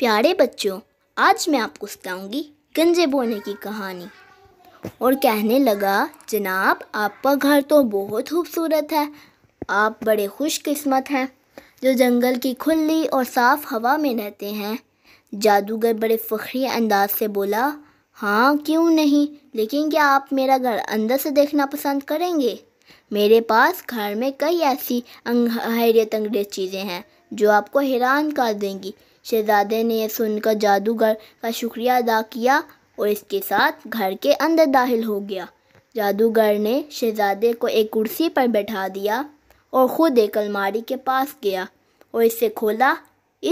प्यारे बच्चों आज मैं आपको सुनाऊंगी गंजे बोने की कहानी और कहने लगा जनाब आपका घर तो बहुत खूबसूरत है आप बड़े खुशकिस्मत हैं जो जंगल की खुली और साफ़ हवा में रहते हैं जादूगर बड़े फ़खरी अंदाज से बोला हाँ क्यों नहीं लेकिन क्या आप मेरा घर अंदर से देखना पसंद करेंगे मेरे पास घर में कई ऐसी हैरियत अंग्रेज चीज़ें हैं जो आपको हैरान कर देंगी शहजादे ने यह सुनकर जादूगर का शुक्रिया अदा किया और इसके साथ घर के अंदर दाखिल हो गया जादूगर ने शहजादे को एक कुर्सी पर बैठा दिया और ख़ुद एक अलमारी के पास गया और इसे खोला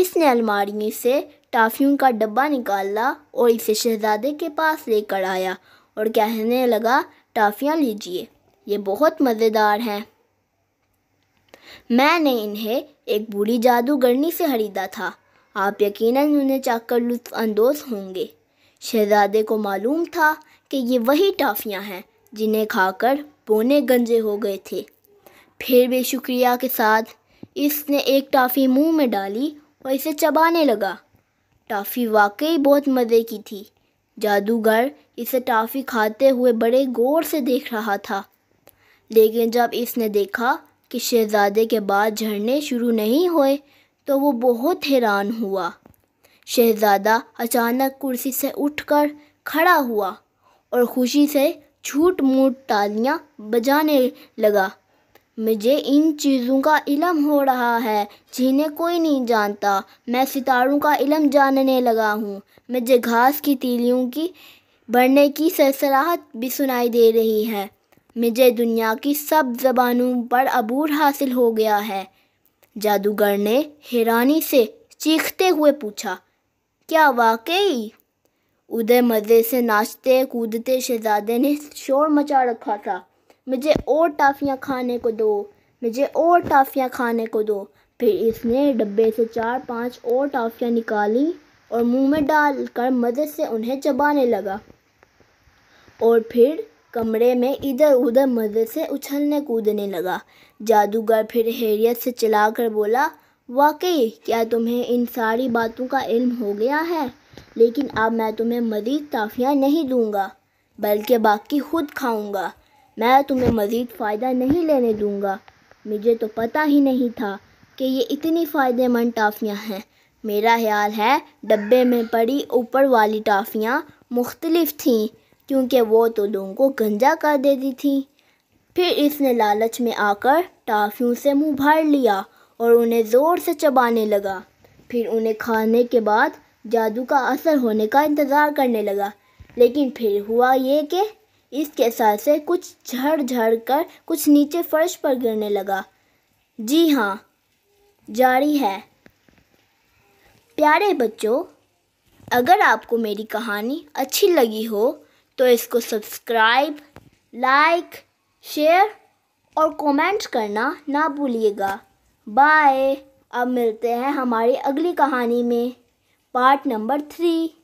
इसने अलमारी से टाफियों का डब्बा निकाला और इसे शहजादे के पास लेकर आया और कहने लगा टाफियाँ लीजिए ये बहुत मज़ेदार हैं मैंने इन्हें एक बूढ़ी जादूगरनी से खरीदा था आप यकीनन उन्हें चाहकर लुफानंदोज़ होंगे शहजादे को मालूम था कि ये वही टाफियाँ हैं जिन्हें खाकर बोने गंजे हो गए थे फिर भी शुक्रिया के साथ इसने एक टाफ़ी मुंह में डाली और इसे चबाने लगा टाफ़ी वाकई बहुत मज़े की थी जादूगर इसे टाफ़ी खाते हुए बड़े गौर से देख रहा था लेकिन जब इसने देखा कि शहजादे के बाद झड़ने शुरू नहीं हुए तो वो बहुत हैरान हुआ शहज़ादा अचानक कुर्सी से उठकर खड़ा हुआ और खुशी से झूठ मूठ तालियां बजाने लगा मुझे इन चीज़ों का इलम हो रहा है जिन्हें कोई नहीं जानता मैं सितारों का इलम जानने लगा हूँ मुझे घास की तीलियों की बढ़ने की सरसराहट भी सुनाई दे रही है मुझे दुनिया की सब जबानों पर अबूर हासिल हो गया है जादूगर ने हैरानी से चीखते हुए पूछा क्या वाकई उधर मज़े से नाचते कूदते शहजादे ने शोर मचा रखा था मुझे और टाफियाँ खाने को दो मुझे और टाफियाँ खाने को दो फिर इसने डब्बे से चार पांच और टाफियाँ निकाली और मुंह में डालकर मज़े से उन्हें चबाने लगा और फिर कमरे में इधर उधर मज़े से उछलने कूदने लगा जादूगर फिर हैरियत से कर बोला वाकई क्या तुम्हें इन सारी बातों का इल्म हो गया है लेकिन अब मैं तुम्हें मज़ीद ताफियाँ नहीं दूंगा बल्कि बाकी खुद खाऊंगा मैं तुम्हें मज़ीद फ़ायदा नहीं लेने दूंगा मुझे तो पता ही नहीं था कि ये इतनी फ़ायदेमंद टाफ़ियाँ हैं मेरा ख्याल है डब्बे में पड़ी ऊपर वाली टाफ़ियाँ मुख्तलिफ थीं क्योंकि वो तो लोगों को गंजा कर देती थी फिर इसने लालच में आकर टाफियों से मुंह भर लिया और उन्हें ज़ोर से चबाने लगा फिर उन्हें खाने के बाद जादू का असर होने का इंतज़ार करने लगा लेकिन फिर हुआ ये कि इसके साथ से कुछ झड़ झड़ कर कुछ नीचे फर्श पर गिरने लगा जी हाँ जारी है प्यारे बच्चों अगर आपको मेरी कहानी अच्छी लगी हो तो इसको सब्सक्राइब लाइक शेयर और कमेंट करना ना भूलिएगा बाय अब मिलते हैं हमारी अगली कहानी में पार्ट नंबर थ्री